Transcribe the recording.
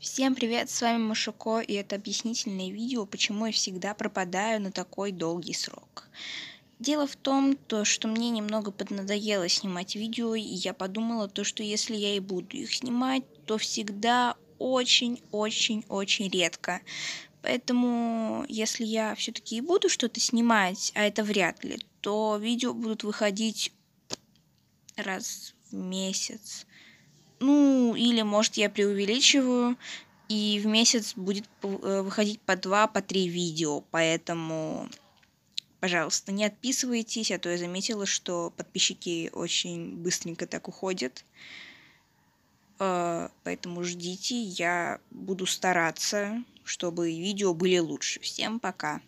Всем привет, с вами Машуко, и это объяснительное видео, почему я всегда пропадаю на такой долгий срок. Дело в том, то, что мне немного поднадоело снимать видео, и я подумала, то, что если я и буду их снимать, то всегда очень-очень-очень редко. Поэтому, если я все-таки и буду что-то снимать, а это вряд ли, то видео будут выходить раз в месяц. Ну, или, может, я преувеличиваю, и в месяц будет э, выходить по два, по три видео, поэтому, пожалуйста, не отписывайтесь, а то я заметила, что подписчики очень быстренько так уходят. Э, поэтому ждите, я буду стараться, чтобы видео были лучше. Всем пока!